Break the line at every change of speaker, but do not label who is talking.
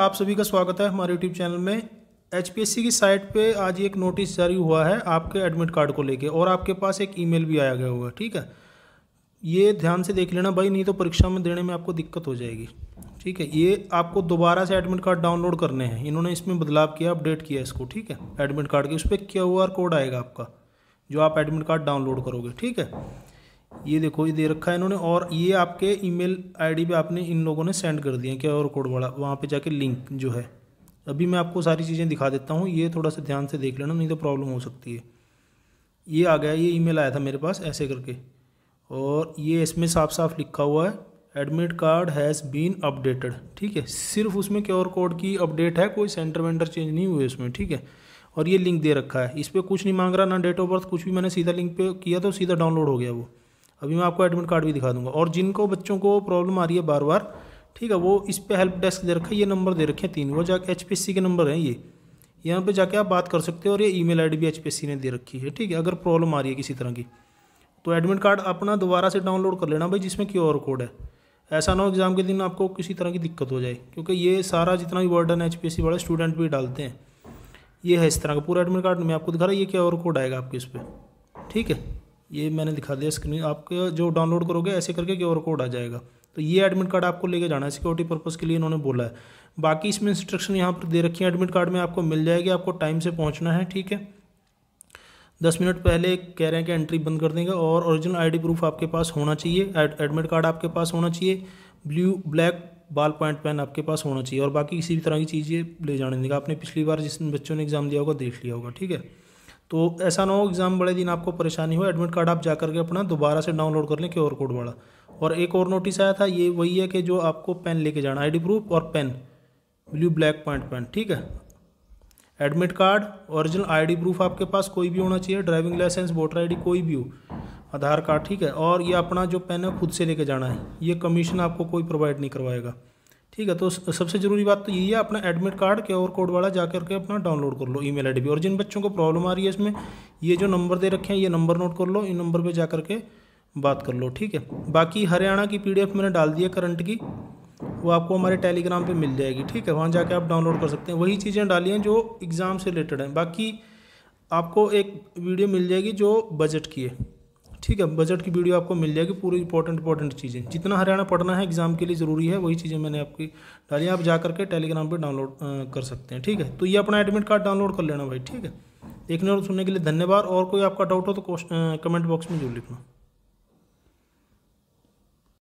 आप सभी का स्वागत है हमारे यूट्यूब चैनल में एच की साइट पे आज एक नोटिस जारी हुआ है आपके एडमिट कार्ड को लेके और आपके पास एक ईमेल भी आया गया हुआ है ठीक है ये ध्यान से देख लेना भाई नहीं तो परीक्षा में देने में आपको दिक्कत हो जाएगी ठीक है ये आपको दोबारा से एडमिट कार्ड डाउनलोड करने हैं इन्होंने इसमें बदलाव किया अपडेट किया इसको ठीक है एडमिट कार्ड के उस पर क्यू कोड आएगा आपका जो आप एडमिट कार्ड डाउनलोड करोगे ठीक है ये देखो ये दे रखा है इन्होंने और ये आपके ईमेल आईडी पे आपने इन लोगों ने सेंड कर दिया क्या और कोड वाला वहाँ पे जाके लिंक जो है अभी मैं आपको सारी चीज़ें दिखा देता हूँ ये थोड़ा सा ध्यान से देख लेना नहीं तो प्रॉब्लम हो सकती है ये आ गया ये ईमेल आया था मेरे पास ऐसे करके और ये इसमें साफ साफ लिखा हुआ है admit card has been updated ठीक है सिर्फ उसमें क्योर कोड की अपडेट है कोई सेंटर वेंडर चेंज नहीं हुए उसमें ठीक है और ये लिंक दे रखा है इस पर कुछ नहीं मांग रहा ना डेट ऑफ बर्थ कुछ भी मैंने सीधा लिंक पे किया तो सीधा डाउनलोड हो गया वो अभी मैं आपको एडमिट कार्ड भी दिखा दूंगा और जिनको बच्चों को प्रॉब्लम आ रही है बार बार ठीक है वो इस पर हेल्प डेस्क दे रखा है ये नंबर दे रखे हैं तीन वो जाके एच के नंबर हैं ये यहाँ पे जाके आप बात कर सकते हो और ये ई मेल भी एच ने दे रखी है ठीक है अगर प्रॉब्लम आ रही है किसी तरह की तो एडमिट कार्ड अपना दोबारा से डाउनलोड कर लेना भाई जिसमें क्यू आर कोड है ऐसा ना हो एग्ज़ाम के दिन आपको किसी तरह की दिक्कत हो जाए क्योंकि ये सारा जितना भी वर्डन एच पी वाले स्टूडेंट भी डालते हैं ये है इस तरह का पूरा एडमिट कार्ड मैं आपको दिखा रहा है ये क्यू आर कोड आएगा आपके इस पर ठीक है ये मैंने दिखा दिया स्क्रीन आपके जो डाउनलोड करोगे ऐसे करके क्यू कोड आ जाएगा तो ये एडमिट कार्ड आपको लेके जाना है सिक्योरिटी पर्पज़ के लिए इन्होंने बोला है बाकी इसमें इंस्ट्रक्शन यहाँ पर दे रखी है एडमिट कार्ड में आपको मिल जाएगी आपको टाइम से पहुँचना है ठीक है दस मिनट पहले कह रहे हैं कि एंट्री बंद कर देंगे और ओरिजिनल आईडी प्रूफ आपके पास होना चाहिए एडमिट कार्ड आपके पास होना चाहिए blue black ball point pen आपके पास होना चाहिए और बाकी किसी भी तरह की चीज़ें ले जाने देंगे आपने पिछली बार जिस बच्चों ने एग्ज़ाम दिया होगा देख लिया होगा ठीक है तो ऐसा ना हो एग्ज़ाम बड़े दिन आपको परेशानी हो एडमिट कार्ड आप जा करके अपना दोबारा से डाउनलोड कर लें क्योर कोड वाला और एक और नोटिस आया था ये वही है कि जो आपको पेन लेके जाना आईडी प्रूफ और pen blue black point pen ठीक है admit card original ID proof आपके पास कोई भी होना चाहिए ड्राइविंग लाइसेंस वोटर आईडी कोई भी हो आधार कार्ड ठीक है और ये अपना जो पेन है खुद से लेके जाना है ये कमीशन आपको कोई प्रोवाइड नहीं करवाएगा ठीक है तो सबसे ज़रूरी बात तो यही है अपना एडमिट कार्ड के और कोड वाला जा करके अपना डाउनलोड कर लो ईमेल आईडी पे और जिन बच्चों को प्रॉब्लम आ रही है इसमें ये जो नंबर दे रखे हैं ये नंबर नोट कर लो इन नंबर पे जा करके बात कर लो ठीक है बाकी हरियाणा की पी मैंने डाल दी है करंट की वो आपको हमारे टेलीग्राम पर मिल जाएगी ठीक है वहाँ जाके आप डाउनलोड कर सकते हैं वही चीज़ें डाली हैं जो एग्ज़ाम से रिलेटेड हैं बाकी आपको एक वीडियो मिल जाएगी जो बजट की है ठीक है बजट की वीडियो आपको मिल जाएगी पूरी इंपॉर्टेंट इंपॉर्टेंट चीज़ें जितना हरियाणा पढ़ना है एग्जाम के लिए ज़रूरी है वही चीज़ें मैंने आपकी डाली आप जा करके टेलीग्राम पर डाउनलोड कर सकते हैं ठीक है तो ये अपना एडमिट कार्ड डाउनलोड कर लेना भाई ठीक है देखने और सुनने के लिए धन्यवाद और कोई आपका डाउट हो तो कमेंट बॉक्स में जरूर लिखना